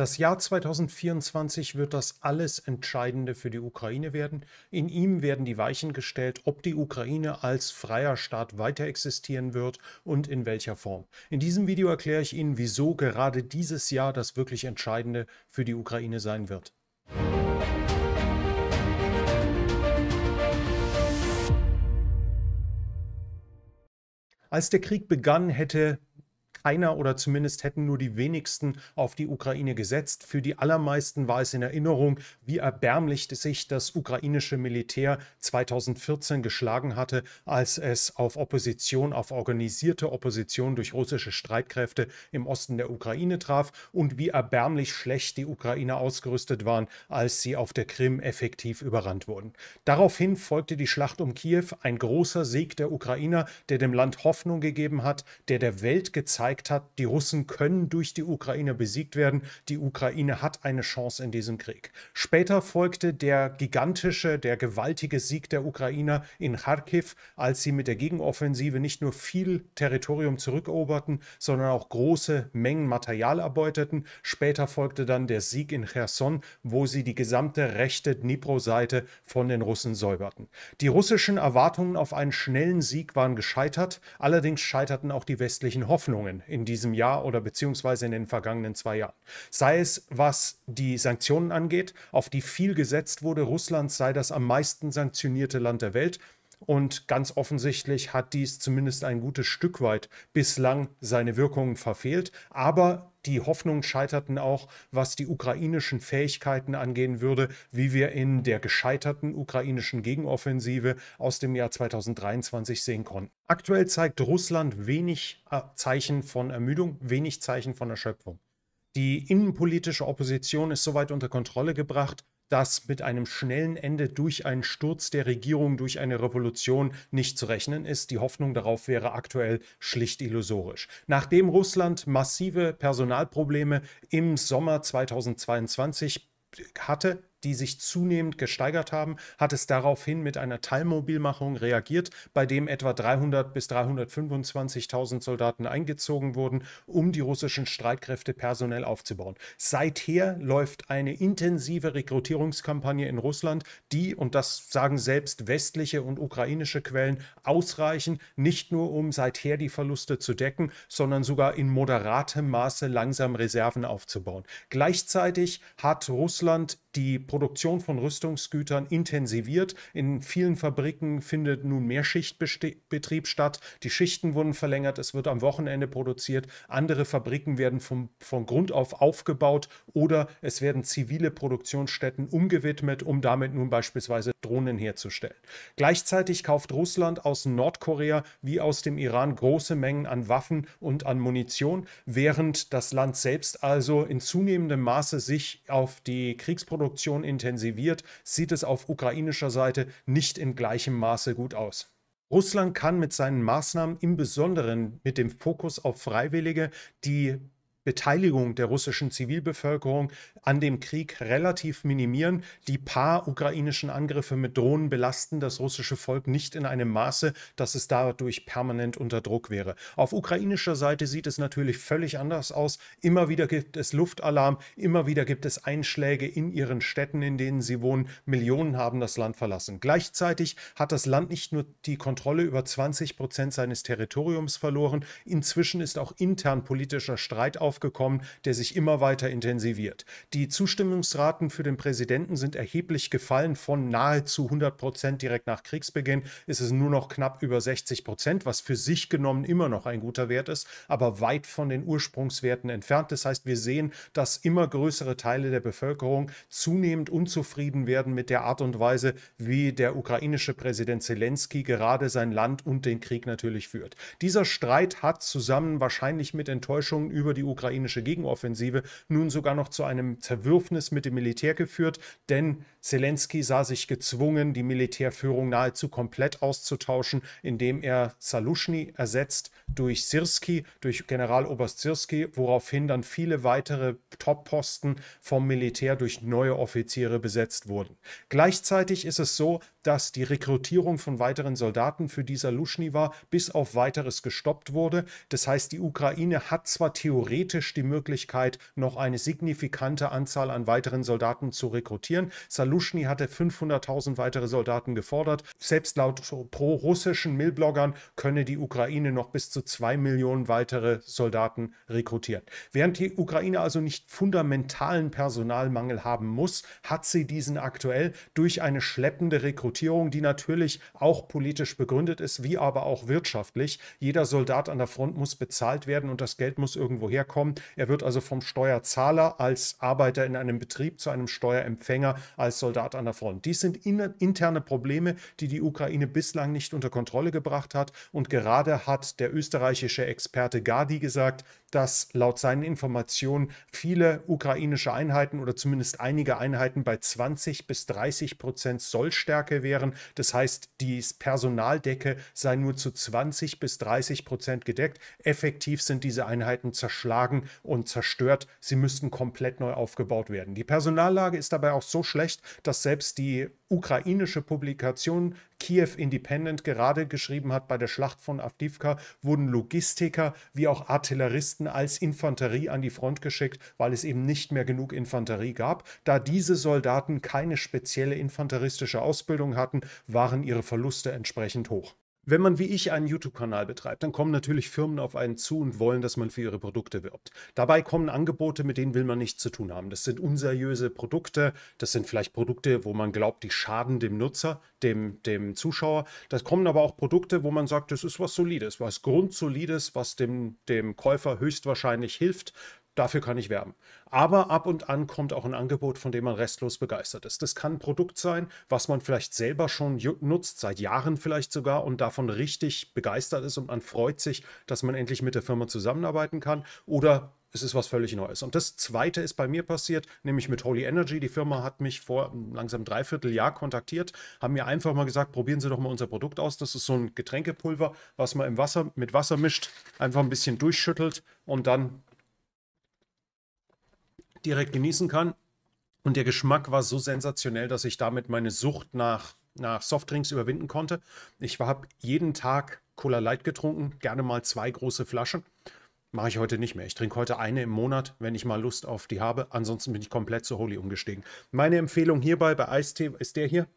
Das Jahr 2024 wird das alles Entscheidende für die Ukraine werden. In ihm werden die Weichen gestellt, ob die Ukraine als freier Staat weiter existieren wird und in welcher Form. In diesem Video erkläre ich Ihnen, wieso gerade dieses Jahr das wirklich Entscheidende für die Ukraine sein wird. Als der Krieg begann, hätte keiner oder zumindest hätten nur die wenigsten auf die Ukraine gesetzt. Für die allermeisten war es in Erinnerung, wie erbärmlich sich das ukrainische Militär 2014 geschlagen hatte, als es auf Opposition, auf organisierte Opposition durch russische Streitkräfte im Osten der Ukraine traf und wie erbärmlich schlecht die Ukrainer ausgerüstet waren, als sie auf der Krim effektiv überrannt wurden. Daraufhin folgte die Schlacht um Kiew, ein großer Sieg der Ukrainer, der dem Land Hoffnung gegeben hat, der der Welt gezeigt gezeigt hat, die Russen können durch die Ukraine besiegt werden, die Ukraine hat eine Chance in diesem Krieg. Später folgte der gigantische, der gewaltige Sieg der Ukrainer in Kharkiv, als sie mit der Gegenoffensive nicht nur viel Territorium zurückeroberten, sondern auch große Mengen Material erbeuteten. Später folgte dann der Sieg in Cherson, wo sie die gesamte rechte Dnipro-Seite von den Russen säuberten. Die russischen Erwartungen auf einen schnellen Sieg waren gescheitert, allerdings scheiterten auch die westlichen Hoffnungen in diesem Jahr oder beziehungsweise in den vergangenen zwei Jahren. Sei es, was die Sanktionen angeht, auf die viel gesetzt wurde. Russland sei das am meisten sanktionierte Land der Welt. Und ganz offensichtlich hat dies zumindest ein gutes Stück weit bislang seine Wirkungen verfehlt. Aber die Hoffnungen scheiterten auch, was die ukrainischen Fähigkeiten angehen würde, wie wir in der gescheiterten ukrainischen Gegenoffensive aus dem Jahr 2023 sehen konnten. Aktuell zeigt Russland wenig äh, Zeichen von Ermüdung, wenig Zeichen von Erschöpfung. Die innenpolitische Opposition ist soweit unter Kontrolle gebracht, dass mit einem schnellen Ende durch einen Sturz der Regierung, durch eine Revolution nicht zu rechnen ist. Die Hoffnung darauf wäre aktuell schlicht illusorisch. Nachdem Russland massive Personalprobleme im Sommer 2022 hatte, die sich zunehmend gesteigert haben, hat es daraufhin mit einer Teilmobilmachung reagiert, bei dem etwa 300 bis 325.000 Soldaten eingezogen wurden, um die russischen Streitkräfte personell aufzubauen. Seither läuft eine intensive Rekrutierungskampagne in Russland, die, und das sagen selbst westliche und ukrainische Quellen, ausreichen, nicht nur um seither die Verluste zu decken, sondern sogar in moderatem Maße langsam Reserven aufzubauen. Gleichzeitig hat Russland die Produktion von Rüstungsgütern intensiviert. In vielen Fabriken findet nun mehr Schichtbetrieb statt. Die Schichten wurden verlängert, es wird am Wochenende produziert. Andere Fabriken werden vom, von Grund auf aufgebaut oder es werden zivile Produktionsstätten umgewidmet, um damit nun beispielsweise Drohnen herzustellen. Gleichzeitig kauft Russland aus Nordkorea wie aus dem Iran große Mengen an Waffen und an Munition, während das Land selbst also in zunehmendem Maße sich auf die Kriegsproduktion Gasproduktion intensiviert, sieht es auf ukrainischer Seite nicht in gleichem Maße gut aus. Russland kann mit seinen Maßnahmen im Besonderen mit dem Fokus auf Freiwillige, die Beteiligung der russischen Zivilbevölkerung an dem Krieg relativ minimieren. Die paar ukrainischen Angriffe mit Drohnen belasten das russische Volk nicht in einem Maße, dass es dadurch permanent unter Druck wäre. Auf ukrainischer Seite sieht es natürlich völlig anders aus. Immer wieder gibt es Luftalarm, immer wieder gibt es Einschläge in ihren Städten, in denen sie wohnen. Millionen haben das Land verlassen. Gleichzeitig hat das Land nicht nur die Kontrolle über 20 Prozent seines Territoriums verloren, inzwischen ist auch intern politischer Streit auf aufgekommen, der sich immer weiter intensiviert. Die Zustimmungsraten für den Präsidenten sind erheblich gefallen von nahezu 100 Prozent direkt nach Kriegsbeginn. Ist es nur noch knapp über 60 Prozent, was für sich genommen immer noch ein guter Wert ist, aber weit von den Ursprungswerten entfernt. Das heißt, wir sehen, dass immer größere Teile der Bevölkerung zunehmend unzufrieden werden mit der Art und Weise, wie der ukrainische Präsident Zelensky gerade sein Land und den Krieg natürlich führt. Dieser Streit hat zusammen wahrscheinlich mit Enttäuschungen über die Ukraine ukrainische Gegenoffensive nun sogar noch zu einem Zerwürfnis mit dem Militär geführt, denn Zelensky sah sich gezwungen, die Militärführung nahezu komplett auszutauschen, indem er Saluschny ersetzt durch Sirski, durch Generaloberst Sirski, woraufhin dann viele weitere Top-Posten vom Militär durch neue Offiziere besetzt wurden. Gleichzeitig ist es so, dass die Rekrutierung von weiteren Soldaten für die Saluschniwa bis auf weiteres gestoppt wurde. Das heißt, die Ukraine hat zwar theoretisch die Möglichkeit, noch eine signifikante Anzahl an weiteren Soldaten zu rekrutieren. Saluschny hatte 500.000 weitere Soldaten gefordert. Selbst laut pro-russischen Millbloggern könne die Ukraine noch bis zu zu zwei Millionen weitere Soldaten rekrutiert. Während die Ukraine also nicht fundamentalen Personalmangel haben muss, hat sie diesen aktuell durch eine schleppende Rekrutierung, die natürlich auch politisch begründet ist, wie aber auch wirtschaftlich. Jeder Soldat an der Front muss bezahlt werden und das Geld muss irgendwo herkommen. Er wird also vom Steuerzahler als Arbeiter in einem Betrieb zu einem Steuerempfänger als Soldat an der Front. Dies sind interne Probleme, die die Ukraine bislang nicht unter Kontrolle gebracht hat und gerade hat der Österreich österreichische Experte Gadi gesagt, dass laut seinen Informationen viele ukrainische Einheiten oder zumindest einige Einheiten bei 20 bis 30 Prozent Sollstärke wären. Das heißt, die Personaldecke sei nur zu 20 bis 30 Prozent gedeckt. Effektiv sind diese Einheiten zerschlagen und zerstört. Sie müssten komplett neu aufgebaut werden. Die Personallage ist dabei auch so schlecht, dass selbst die ukrainische Publikation Kiew Independent gerade geschrieben hat, bei der Schlacht von Avdivka wurden Logistiker wie auch Artilleristen Westen als Infanterie an die Front geschickt, weil es eben nicht mehr genug Infanterie gab. Da diese Soldaten keine spezielle infanteristische Ausbildung hatten, waren ihre Verluste entsprechend hoch. Wenn man wie ich einen YouTube-Kanal betreibt, dann kommen natürlich Firmen auf einen zu und wollen, dass man für ihre Produkte wirbt. Dabei kommen Angebote, mit denen will man nichts zu tun haben. Das sind unseriöse Produkte, das sind vielleicht Produkte, wo man glaubt, die schaden dem Nutzer, dem, dem Zuschauer. Das kommen aber auch Produkte, wo man sagt, das ist was Solides, was Grundsolides, was dem, dem Käufer höchstwahrscheinlich hilft, Dafür kann ich werben. Aber ab und an kommt auch ein Angebot, von dem man restlos begeistert ist. Das kann ein Produkt sein, was man vielleicht selber schon nutzt, seit Jahren vielleicht sogar und davon richtig begeistert ist und man freut sich, dass man endlich mit der Firma zusammenarbeiten kann. Oder es ist was völlig Neues. Und das Zweite ist bei mir passiert, nämlich mit Holy Energy. Die Firma hat mich vor langsam dreiviertel Jahr kontaktiert, haben mir einfach mal gesagt, probieren Sie doch mal unser Produkt aus. Das ist so ein Getränkepulver, was man im Wasser mit Wasser mischt, einfach ein bisschen durchschüttelt und dann direkt genießen kann. Und der Geschmack war so sensationell, dass ich damit meine Sucht nach, nach Softdrinks überwinden konnte. Ich habe jeden Tag Cola Light getrunken, gerne mal zwei große Flaschen. Mache ich heute nicht mehr. Ich trinke heute eine im Monat, wenn ich mal Lust auf die habe. Ansonsten bin ich komplett zu Holy umgestiegen. Meine Empfehlung hierbei bei Eistee ist der hier.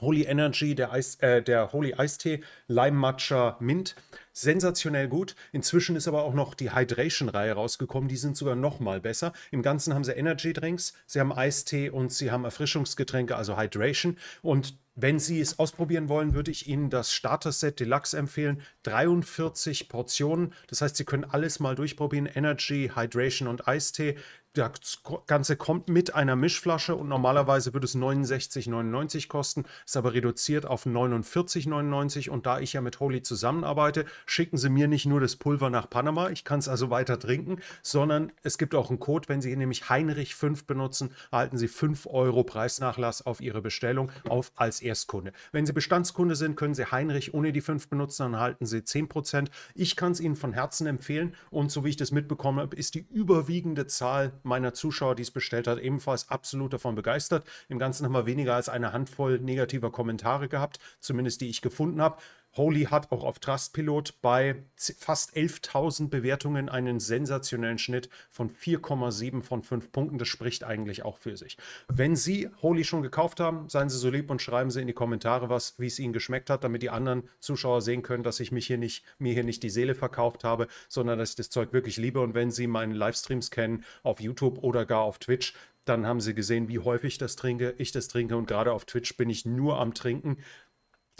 Holy Energy, der, Eis, äh, der Holy Eistee, Lime Matcha Mint sensationell gut. Inzwischen ist aber auch noch die Hydration-Reihe rausgekommen. Die sind sogar noch mal besser. Im Ganzen haben sie Energy-Drinks, sie haben Eistee und sie haben Erfrischungsgetränke, also Hydration. Und wenn Sie es ausprobieren wollen, würde ich Ihnen das Starter-Set Deluxe empfehlen. 43 Portionen. Das heißt, Sie können alles mal durchprobieren. Energy, Hydration und Eistee. Das Ganze kommt mit einer Mischflasche und normalerweise würde es 69,99 kosten, ist aber reduziert auf 49,99 und da ich ja mit Holy zusammenarbeite, schicken Sie mir nicht nur das Pulver nach Panama, ich kann es also weiter trinken, sondern es gibt auch einen Code, wenn Sie nämlich Heinrich 5 benutzen, erhalten Sie 5 Euro Preisnachlass auf Ihre Bestellung auf als Erstkunde. Wenn Sie Bestandskunde sind, können Sie Heinrich ohne die 5 benutzen, dann erhalten Sie 10%. Ich kann es Ihnen von Herzen empfehlen und so wie ich das mitbekommen habe, ist die überwiegende Zahl meiner Zuschauer, die es bestellt hat, ebenfalls absolut davon begeistert. Im Ganzen haben wir weniger als eine Handvoll negativer Kommentare gehabt, zumindest die ich gefunden habe. Holy hat auch auf Trustpilot bei fast 11.000 Bewertungen einen sensationellen Schnitt von 4,7 von 5 Punkten. Das spricht eigentlich auch für sich. Wenn Sie Holy schon gekauft haben, seien Sie so lieb und schreiben Sie in die Kommentare, was, wie es Ihnen geschmeckt hat, damit die anderen Zuschauer sehen können, dass ich mich hier nicht, mir hier nicht die Seele verkauft habe, sondern dass ich das Zeug wirklich liebe. Und wenn Sie meinen Livestreams kennen auf YouTube oder gar auf Twitch, dann haben Sie gesehen, wie häufig ich das trinke, ich das trinke und gerade auf Twitch bin ich nur am Trinken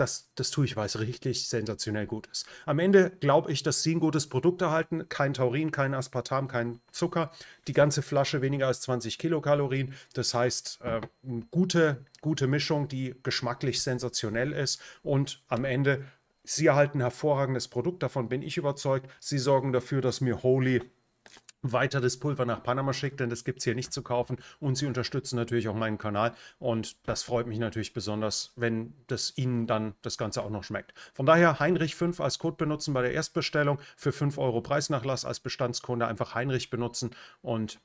das, das tue ich, weil es richtig sensationell gut ist. Am Ende glaube ich, dass sie ein gutes Produkt erhalten. Kein Taurin, kein Aspartam, kein Zucker. Die ganze Flasche weniger als 20 Kilokalorien. Das heißt, äh, eine gute, gute Mischung, die geschmacklich sensationell ist. Und am Ende, sie erhalten ein hervorragendes Produkt. Davon bin ich überzeugt. Sie sorgen dafür, dass mir Holy weiter das Pulver nach Panama schickt, denn das gibt es hier nicht zu kaufen. Und sie unterstützen natürlich auch meinen Kanal. Und das freut mich natürlich besonders, wenn das Ihnen dann das Ganze auch noch schmeckt. Von daher Heinrich 5 als Code benutzen bei der Erstbestellung. Für 5 Euro Preisnachlass als Bestandskunde einfach Heinrich benutzen. Und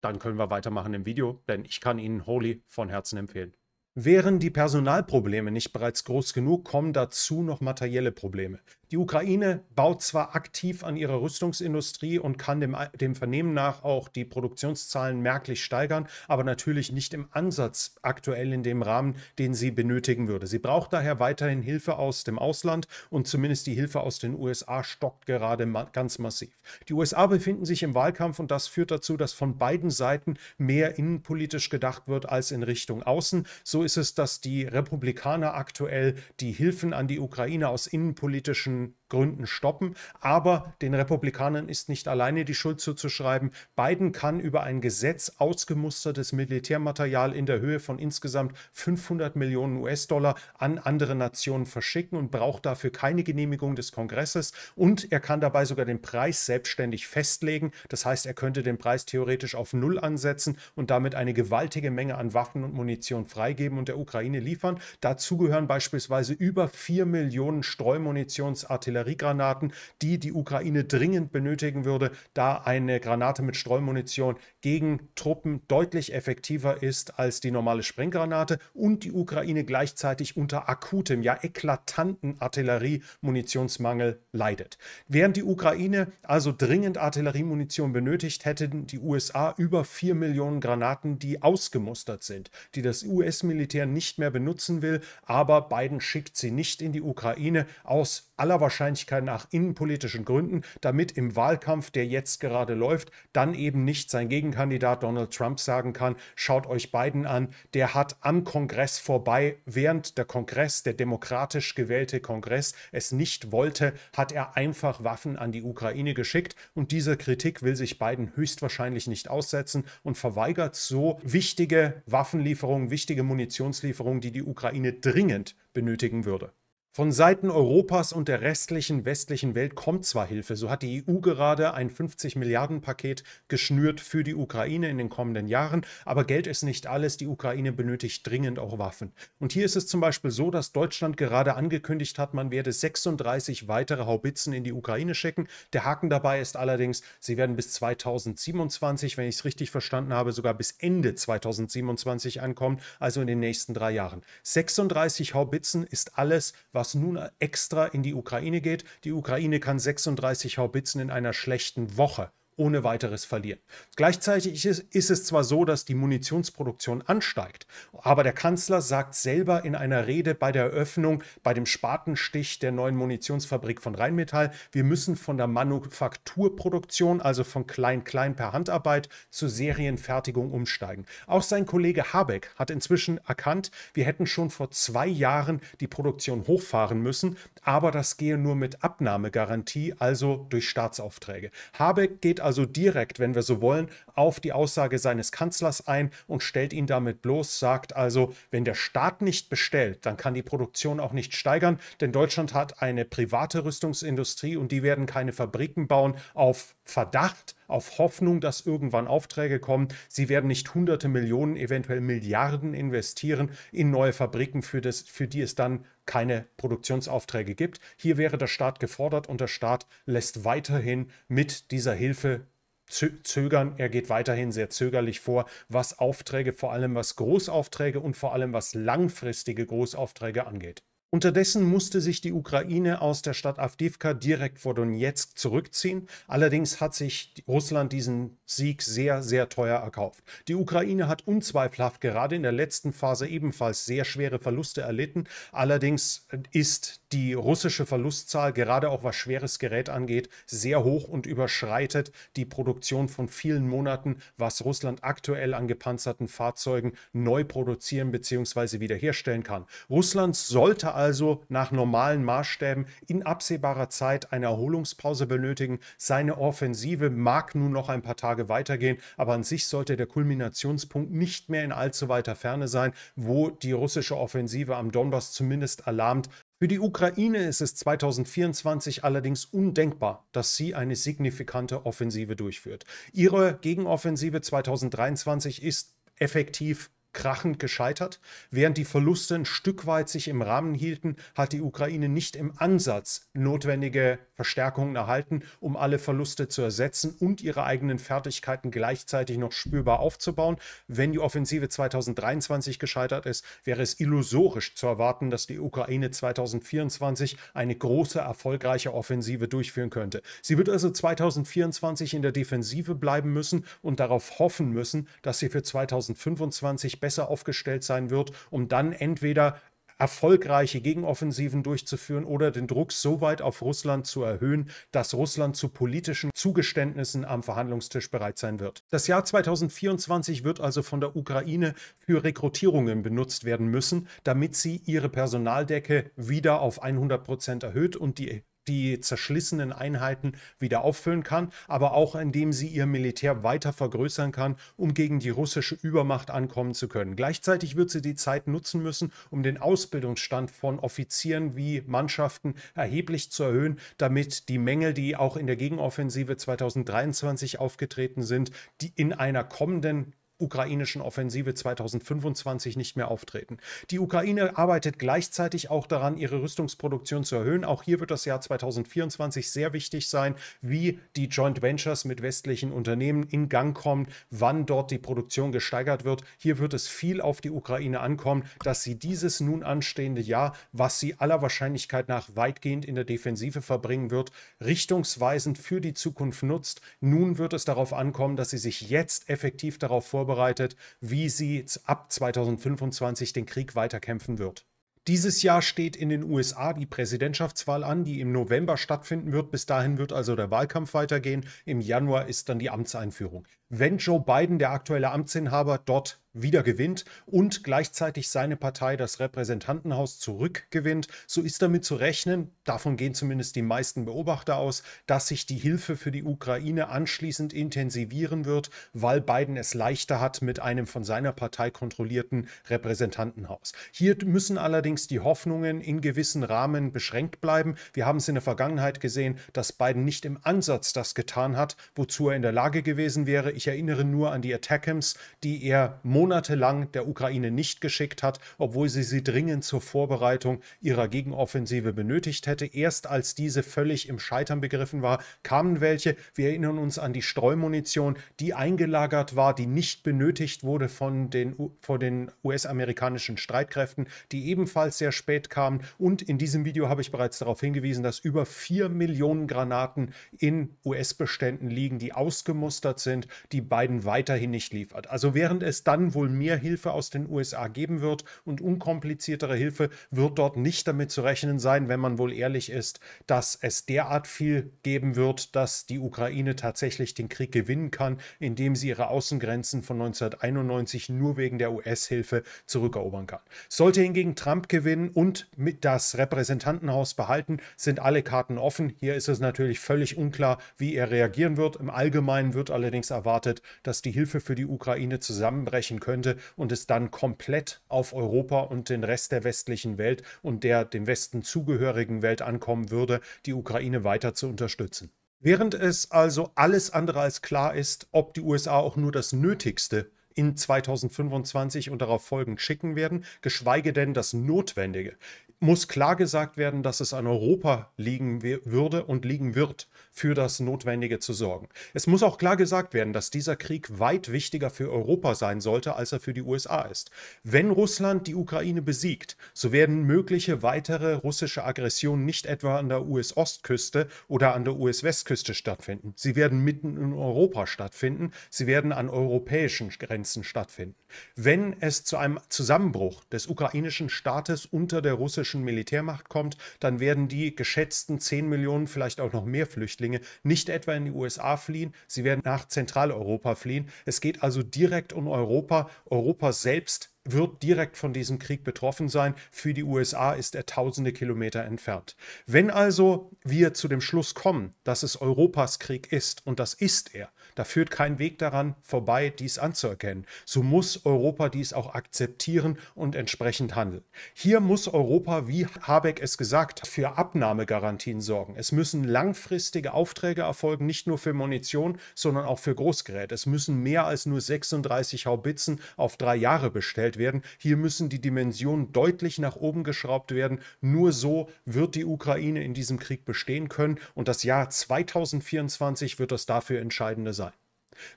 dann können wir weitermachen im Video, denn ich kann Ihnen Holy von Herzen empfehlen. Wären die Personalprobleme nicht bereits groß genug, kommen dazu noch materielle Probleme. Die Ukraine baut zwar aktiv an ihrer Rüstungsindustrie und kann dem, dem Vernehmen nach auch die Produktionszahlen merklich steigern, aber natürlich nicht im Ansatz aktuell in dem Rahmen, den sie benötigen würde. Sie braucht daher weiterhin Hilfe aus dem Ausland und zumindest die Hilfe aus den USA stockt gerade ma ganz massiv. Die USA befinden sich im Wahlkampf und das führt dazu, dass von beiden Seiten mehr innenpolitisch gedacht wird als in Richtung Außen. So ist es, dass die Republikaner aktuell die Hilfen an die Ukraine aus innenpolitischen in Gründen stoppen. Aber den Republikanern ist nicht alleine die Schuld zuzuschreiben. Biden kann über ein Gesetz ausgemustertes Militärmaterial in der Höhe von insgesamt 500 Millionen US-Dollar an andere Nationen verschicken und braucht dafür keine Genehmigung des Kongresses. Und er kann dabei sogar den Preis selbstständig festlegen. Das heißt, er könnte den Preis theoretisch auf Null ansetzen und damit eine gewaltige Menge an Waffen und Munition freigeben und der Ukraine liefern. Dazu gehören beispielsweise über 4 Millionen Streumunitionsartillerie Artilleriegranaten, die die Ukraine dringend benötigen würde, da eine Granate mit Streumunition gegen Truppen deutlich effektiver ist als die normale Sprenggranate und die Ukraine gleichzeitig unter akutem, ja eklatanten Artilleriemunitionsmangel leidet. Während die Ukraine also dringend Artilleriemunition benötigt, hätten die USA über 4 Millionen Granaten, die ausgemustert sind, die das US-Militär nicht mehr benutzen will, aber Biden schickt sie nicht in die Ukraine aus aller Wahrscheinlichkeit nach innenpolitischen Gründen, damit im Wahlkampf, der jetzt gerade läuft, dann eben nicht sein Gegenkandidat Donald Trump sagen kann, schaut euch Biden an, der hat am Kongress vorbei, während der Kongress, der demokratisch gewählte Kongress es nicht wollte, hat er einfach Waffen an die Ukraine geschickt und dieser Kritik will sich Biden höchstwahrscheinlich nicht aussetzen und verweigert so wichtige Waffenlieferungen, wichtige Munitionslieferungen, die die Ukraine dringend benötigen würde. Von Seiten Europas und der restlichen westlichen Welt kommt zwar Hilfe, so hat die EU gerade ein 50 Milliarden Paket geschnürt für die Ukraine in den kommenden Jahren, aber Geld ist nicht alles, die Ukraine benötigt dringend auch Waffen. Und hier ist es zum Beispiel so, dass Deutschland gerade angekündigt hat, man werde 36 weitere Haubitzen in die Ukraine schicken. Der Haken dabei ist allerdings, sie werden bis 2027, wenn ich es richtig verstanden habe, sogar bis Ende 2027 ankommen, also in den nächsten drei Jahren. 36 Haubitzen ist alles, was was nun extra in die Ukraine geht. Die Ukraine kann 36 Haubitzen in einer schlechten Woche ohne weiteres verlieren. Gleichzeitig ist es zwar so, dass die Munitionsproduktion ansteigt, aber der Kanzler sagt selber in einer Rede bei der Eröffnung, bei dem Spatenstich der neuen Munitionsfabrik von Rheinmetall, wir müssen von der Manufakturproduktion, also von klein-klein per Handarbeit, zur Serienfertigung umsteigen. Auch sein Kollege Habeck hat inzwischen erkannt, wir hätten schon vor zwei Jahren die Produktion hochfahren müssen, aber das gehe nur mit Abnahmegarantie, also durch Staatsaufträge. Habeck geht also direkt, wenn wir so wollen, auf die Aussage seines Kanzlers ein und stellt ihn damit bloß, sagt also, wenn der Staat nicht bestellt, dann kann die Produktion auch nicht steigern, denn Deutschland hat eine private Rüstungsindustrie und die werden keine Fabriken bauen auf Verdacht, auf Hoffnung, dass irgendwann Aufträge kommen. Sie werden nicht hunderte Millionen, eventuell Milliarden investieren in neue Fabriken, für, das, für die es dann keine Produktionsaufträge gibt. Hier wäre der Staat gefordert und der Staat lässt weiterhin mit dieser Hilfe zögern. Er geht weiterhin sehr zögerlich vor, was Aufträge, vor allem was Großaufträge und vor allem was langfristige Großaufträge angeht. Unterdessen musste sich die Ukraine aus der Stadt Avdivka direkt vor Donetsk zurückziehen. Allerdings hat sich Russland diesen Sieg sehr, sehr teuer erkauft. Die Ukraine hat unzweifelhaft gerade in der letzten Phase ebenfalls sehr schwere Verluste erlitten. Allerdings ist die russische Verlustzahl, gerade auch was schweres Gerät angeht, sehr hoch und überschreitet die Produktion von vielen Monaten, was Russland aktuell an gepanzerten Fahrzeugen neu produzieren bzw. wiederherstellen kann. Russland sollte also nach normalen Maßstäben in absehbarer Zeit eine Erholungspause benötigen. Seine Offensive mag nun noch ein paar Tage weitergehen, aber an sich sollte der Kulminationspunkt nicht mehr in allzu weiter Ferne sein, wo die russische Offensive am Donbass zumindest alarmt für die Ukraine ist es 2024 allerdings undenkbar, dass sie eine signifikante Offensive durchführt. Ihre Gegenoffensive 2023 ist effektiv krachend gescheitert. Während die Verluste ein Stück weit sich im Rahmen hielten, hat die Ukraine nicht im Ansatz notwendige Verstärkungen erhalten, um alle Verluste zu ersetzen und ihre eigenen Fertigkeiten gleichzeitig noch spürbar aufzubauen. Wenn die Offensive 2023 gescheitert ist, wäre es illusorisch zu erwarten, dass die Ukraine 2024 eine große, erfolgreiche Offensive durchführen könnte. Sie wird also 2024 in der Defensive bleiben müssen und darauf hoffen müssen, dass sie für 2025 besser aufgestellt sein wird, um dann entweder erfolgreiche Gegenoffensiven durchzuführen oder den Druck so weit auf Russland zu erhöhen, dass Russland zu politischen Zugeständnissen am Verhandlungstisch bereit sein wird. Das Jahr 2024 wird also von der Ukraine für Rekrutierungen benutzt werden müssen, damit sie ihre Personaldecke wieder auf 100 Prozent erhöht und die die zerschlissenen Einheiten wieder auffüllen kann, aber auch indem sie ihr Militär weiter vergrößern kann, um gegen die russische Übermacht ankommen zu können. Gleichzeitig wird sie die Zeit nutzen müssen, um den Ausbildungsstand von Offizieren wie Mannschaften erheblich zu erhöhen, damit die Mängel, die auch in der Gegenoffensive 2023 aufgetreten sind, die in einer kommenden ukrainischen Offensive 2025 nicht mehr auftreten. Die Ukraine arbeitet gleichzeitig auch daran, ihre Rüstungsproduktion zu erhöhen. Auch hier wird das Jahr 2024 sehr wichtig sein, wie die Joint Ventures mit westlichen Unternehmen in Gang kommen, wann dort die Produktion gesteigert wird. Hier wird es viel auf die Ukraine ankommen, dass sie dieses nun anstehende Jahr, was sie aller Wahrscheinlichkeit nach weitgehend in der Defensive verbringen wird, richtungsweisend für die Zukunft nutzt. Nun wird es darauf ankommen, dass sie sich jetzt effektiv darauf vorbereiten, vorbereitet, wie sie ab 2025 den Krieg weiterkämpfen wird. Dieses Jahr steht in den USA die Präsidentschaftswahl an, die im November stattfinden wird. Bis dahin wird also der Wahlkampf weitergehen. Im Januar ist dann die Amtseinführung wenn Joe Biden, der aktuelle Amtsinhaber, dort wieder gewinnt und gleichzeitig seine Partei das Repräsentantenhaus zurückgewinnt, so ist damit zu rechnen, davon gehen zumindest die meisten Beobachter aus, dass sich die Hilfe für die Ukraine anschließend intensivieren wird, weil Biden es leichter hat mit einem von seiner Partei kontrollierten Repräsentantenhaus. Hier müssen allerdings die Hoffnungen in gewissen Rahmen beschränkt bleiben. Wir haben es in der Vergangenheit gesehen, dass Biden nicht im Ansatz das getan hat, wozu er in der Lage gewesen wäre. Ich ich erinnere nur an die Attackams, die er monatelang der Ukraine nicht geschickt hat, obwohl sie sie dringend zur Vorbereitung ihrer Gegenoffensive benötigt hätte. Erst als diese völlig im Scheitern begriffen war, kamen welche. Wir erinnern uns an die Streumunition, die eingelagert war, die nicht benötigt wurde von den, von den US-amerikanischen Streitkräften, die ebenfalls sehr spät kamen. Und in diesem Video habe ich bereits darauf hingewiesen, dass über 4 Millionen Granaten in US-Beständen liegen, die ausgemustert sind die beiden weiterhin nicht liefert. Also während es dann wohl mehr Hilfe aus den USA geben wird und unkompliziertere Hilfe, wird dort nicht damit zu rechnen sein, wenn man wohl ehrlich ist, dass es derart viel geben wird, dass die Ukraine tatsächlich den Krieg gewinnen kann, indem sie ihre Außengrenzen von 1991 nur wegen der US-Hilfe zurückerobern kann. Sollte hingegen Trump gewinnen und mit das Repräsentantenhaus behalten, sind alle Karten offen. Hier ist es natürlich völlig unklar, wie er reagieren wird. Im Allgemeinen wird allerdings erwartet, erwartet, dass die Hilfe für die Ukraine zusammenbrechen könnte und es dann komplett auf Europa und den Rest der westlichen Welt und der dem Westen zugehörigen Welt ankommen würde, die Ukraine weiter zu unterstützen. Während es also alles andere als klar ist, ob die USA auch nur das Nötigste in 2025 und darauf folgend schicken werden, geschweige denn das Notwendige, muss klar gesagt werden, dass es an Europa liegen würde und liegen wird, für das Notwendige zu sorgen. Es muss auch klar gesagt werden, dass dieser Krieg weit wichtiger für Europa sein sollte, als er für die USA ist. Wenn Russland die Ukraine besiegt, so werden mögliche weitere russische Aggressionen nicht etwa an der US-Ostküste oder an der US-Westküste stattfinden. Sie werden mitten in Europa stattfinden. Sie werden an europäischen Grenzen stattfinden. Wenn es zu einem Zusammenbruch des ukrainischen Staates unter der russischen Militärmacht kommt, dann werden die geschätzten 10 Millionen, vielleicht auch noch mehr Flüchtlinge Flüchtlinge nicht etwa in die USA fliehen, sie werden nach Zentraleuropa fliehen. Es geht also direkt um Europa. Europa selbst wird direkt von diesem Krieg betroffen sein. Für die USA ist er tausende Kilometer entfernt. Wenn also wir zu dem Schluss kommen, dass es Europas Krieg ist, und das ist er, da führt kein Weg daran vorbei, dies anzuerkennen, so muss Europa dies auch akzeptieren und entsprechend handeln. Hier muss Europa, wie Habeck es gesagt hat, für Abnahmegarantien sorgen. Es müssen langfristige Aufträge erfolgen, nicht nur für Munition, sondern auch für Großgeräte. Es müssen mehr als nur 36 Haubitzen auf drei Jahre bestellt eingeteilt werden. Hier müssen die Dimensionen deutlich nach oben geschraubt werden. Nur so wird die Ukraine in diesem Krieg bestehen können. Und das Jahr 2024 wird das dafür entscheidende sein.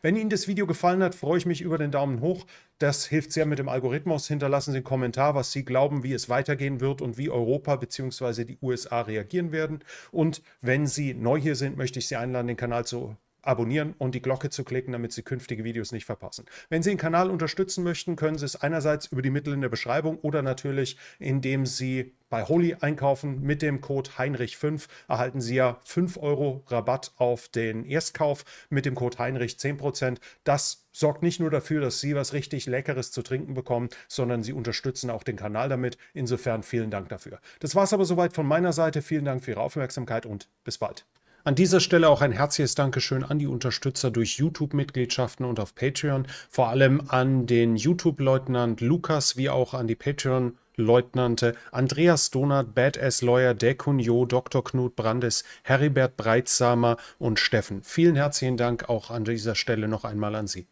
Wenn Ihnen das Video gefallen hat, freue ich mich über den Daumen hoch. Das hilft sehr mit dem Algorithmus. Hinterlassen Sie einen Kommentar, was Sie glauben, wie es weitergehen wird und wie Europa bzw. die USA reagieren werden. Und wenn Sie neu hier sind, möchte ich Sie einladen, den Kanal zu abonnieren und die Glocke zu klicken, damit Sie künftige Videos nicht verpassen. Wenn Sie den Kanal unterstützen möchten, können Sie es einerseits über die Mittel in der Beschreibung oder natürlich, indem Sie bei Holy einkaufen mit dem Code Heinrich5 erhalten Sie ja 5 Euro Rabatt auf den Erstkauf mit dem Code Heinrich 10%. Das sorgt nicht nur dafür, dass Sie was richtig Leckeres zu trinken bekommen, sondern Sie unterstützen auch den Kanal damit. Insofern vielen Dank dafür. Das war es aber soweit von meiner Seite. Vielen Dank für Ihre Aufmerksamkeit und bis bald. An dieser Stelle auch ein herzliches Dankeschön an die Unterstützer durch YouTube-Mitgliedschaften und auf Patreon, vor allem an den YouTube-Leutnant Lukas wie auch an die Patreon- Leutnante, Andreas Donat, Badass Lawyer, Dekunjo, Dr. Knut Brandes, Heribert Breitsamer und Steffen. Vielen herzlichen Dank auch an dieser Stelle noch einmal an Sie.